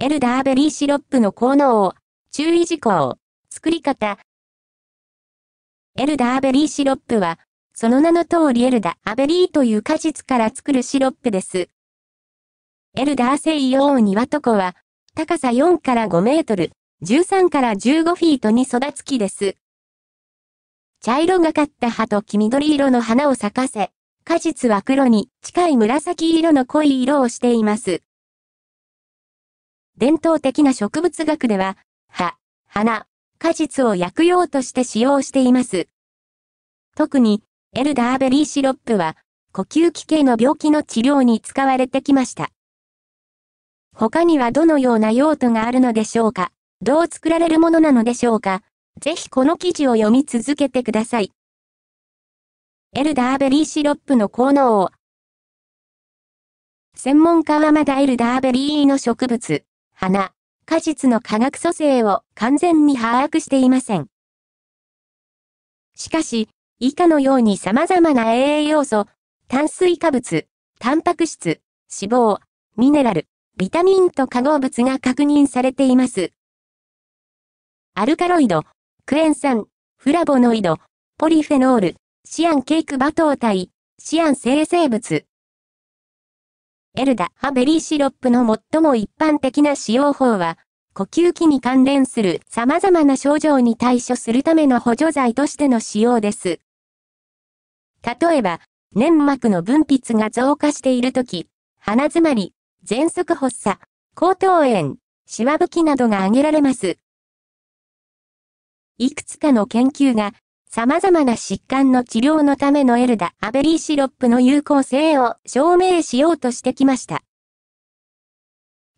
エルダーベリーシロップの効能を、注意事項、作り方。エルダーベリーシロップは、その名の通りエルダーベリーという果実から作るシロップです。エルダー西洋ヨウニワトコは、高さ4から5メートル、13から15フィートに育つ木です。茶色がかった葉と黄緑色の花を咲かせ、果実は黒に近い紫色の濃い色をしています。伝統的な植物学では、葉、花、果実を薬用として使用しています。特に、エルダーベリーシロップは、呼吸器系の病気の治療に使われてきました。他にはどのような用途があるのでしょうかどう作られるものなのでしょうかぜひこの記事を読み続けてください。エルダーベリーシロップの効能を専門家はまだエルダーベリーの植物、花、果実の化学組成を完全に把握していません。しかし、以下のように様々な栄養素、炭水化物、タンパク質、脂肪、ミネラル、ビタミンと化合物が確認されています。アルカロイド、クエン酸、フラボノイド、ポリフェノール、シアンケイクバータ体、シアン生成物、エルダハベリーシロップの最も一般的な使用法は、呼吸器に関連する様々な症状に対処するための補助剤としての使用です。例えば、粘膜の分泌が増加しているとき、鼻づまり、喘息発作、喉頭炎、しわ吹きなどが挙げられます。いくつかの研究が様々な疾患の治療のためのエルダ・アベリーシロップの有効性を証明しようとしてきました。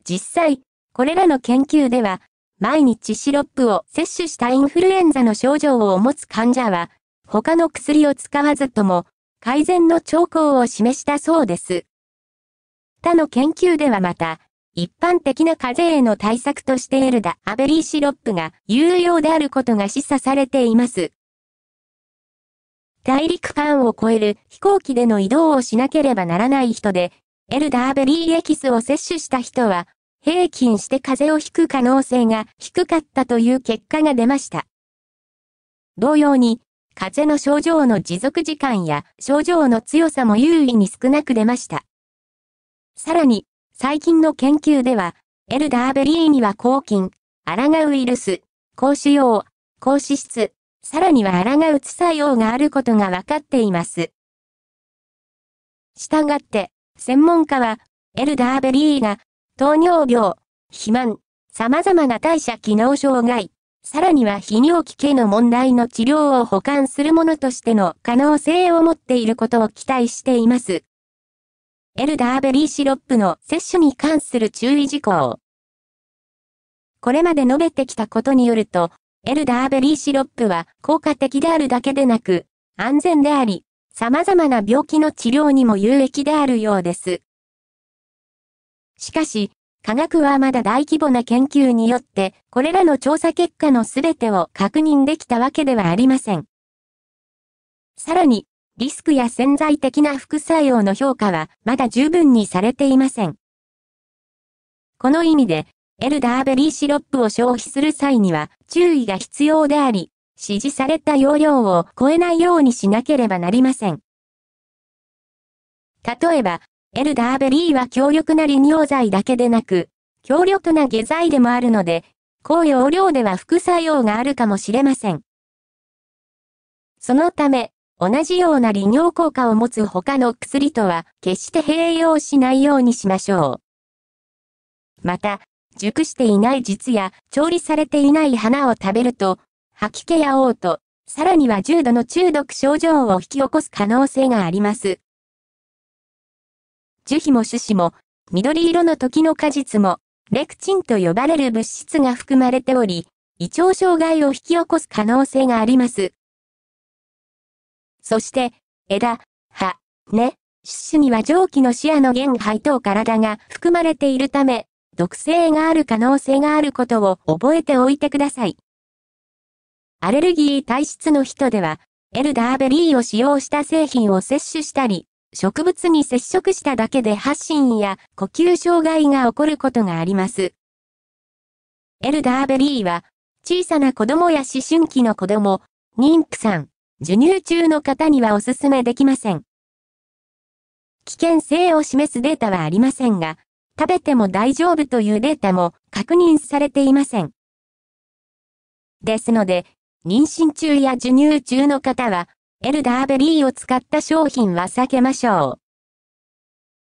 実際、これらの研究では、毎日シロップを摂取したインフルエンザの症状を持つ患者は、他の薬を使わずとも、改善の兆候を示したそうです。他の研究ではまた、一般的な風邪への対策としてエルダ・アベリーシロップが有用であることが示唆されています。大陸間を越える飛行機での移動をしなければならない人で、エルダーベリーエキスを摂取した人は、平均して風邪をひく可能性が低かったという結果が出ました。同様に、風邪の症状の持続時間や症状の強さも優位に少なく出ました。さらに、最近の研究では、エルダーベリーには抗菌、抗ラウイルス、高腫瘍、高脂質、さらには抗うつ作用があることが分かっています。したがって、専門家は、エルダーベリーが、糖尿病、肥満、様々な代謝機能障害、さらには泌尿器系の問題の治療を補完するものとしての可能性を持っていることを期待しています。エルダーベリーシロップの摂取に関する注意事項。これまで述べてきたことによると、エルダーベリーシロップは効果的であるだけでなく、安全であり、様々な病気の治療にも有益であるようです。しかし、科学はまだ大規模な研究によって、これらの調査結果の全てを確認できたわけではありません。さらに、リスクや潜在的な副作用の評価は、まだ十分にされていません。この意味で、エルダーベリーシロップを消費する際には注意が必要であり、指示された容量を超えないようにしなければなりません。例えば、エルダーベリーは強力な利尿剤だけでなく、強力な下剤でもあるので、高容量では副作用があるかもしれません。そのため、同じような利尿効果を持つ他の薬とは決して併用しないようにしましょう。また、熟していない実や調理されていない花を食べると、吐き気や嘔吐、さらには重度の中毒症状を引き起こす可能性があります。樹皮も種子も、緑色の時の果実も、レクチンと呼ばれる物質が含まれており、胃腸障害を引き起こす可能性があります。そして、枝、葉、根、種子には蒸気の視野の原灰と体が含まれているため、毒性がある可能性があることを覚えておいてください。アレルギー体質の人では、エルダーベリーを使用した製品を摂取したり、植物に接触しただけで発疹や呼吸障害が起こることがあります。エルダーベリーは、小さな子供や思春期の子供、妊婦さん、授乳中の方にはおすすめできません。危険性を示すデータはありませんが、食べても大丈夫というデータも確認されていません。ですので、妊娠中や授乳中の方は、エルダーベリーを使った商品は避けましょ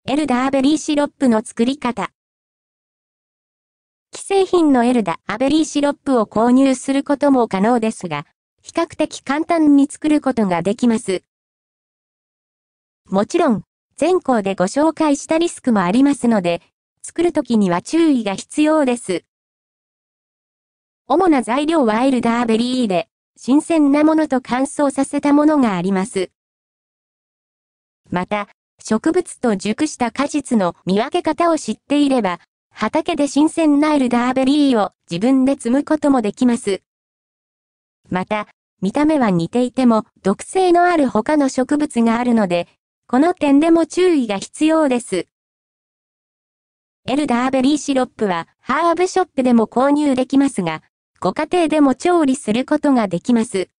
う。エルダーベリーシロップの作り方。既製品のエルダーベリーシロップを購入することも可能ですが、比較的簡単に作ることができます。もちろん、全校でご紹介したリスクもありますので、作るときには注意が必要です。主な材料はエルダーベリーで、新鮮なものと乾燥させたものがあります。また、植物と熟した果実の見分け方を知っていれば、畑で新鮮なエルダーベリーを自分で摘むこともできます。また、見た目は似ていても毒性のある他の植物があるので、この点でも注意が必要です。エルダーベリーシロップは、ハーブショップでも購入できますが、ご家庭でも調理することができます。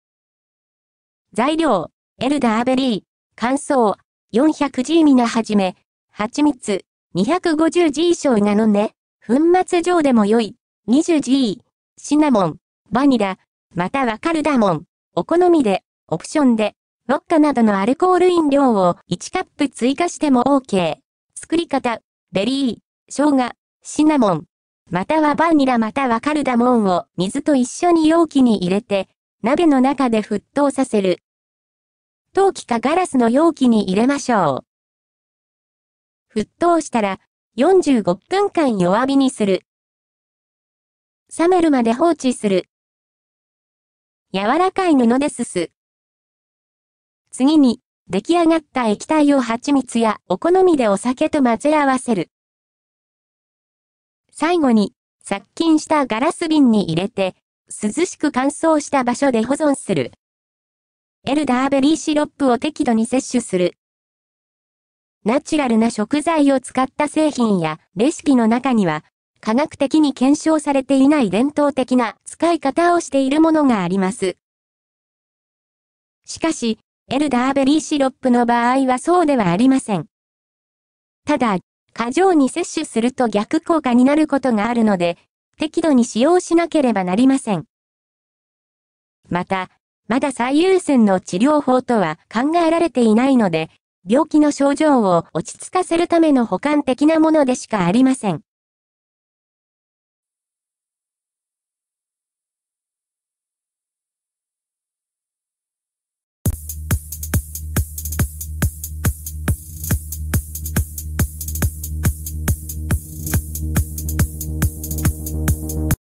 材料、エルダーベリー、乾燥、400G みなはじめ、蜂蜜、250G 以上なのね、粉末状でも良い、20G、シナモン、バニラ、またはカルダモン、お好みで、オプションで、ウォッカなどのアルコール飲料を1カップ追加しても OK。作り方、ベリー、生姜、シナモン、またはバニラまたはカルダモンを水と一緒に容器に入れて、鍋の中で沸騰させる。陶器かガラスの容器に入れましょう。沸騰したら、45分間弱火にする。冷めるまで放置する。柔らかい布ですす。次に、出来上がった液体を蜂蜜やお好みでお酒と混ぜ合わせる。最後に、殺菌したガラス瓶に入れて、涼しく乾燥した場所で保存する。エルダーベリーシロップを適度に摂取する。ナチュラルな食材を使った製品やレシピの中には、科学的に検証されていない伝統的な使い方をしているものがあります。しかし、エルダーベリーシロップの場合はそうではありません。ただ、過剰に摂取すると逆効果になることがあるので、適度に使用しなければなりません。また、まだ最優先の治療法とは考えられていないので、病気の症状を落ち着かせるための補完的なものでしかありません。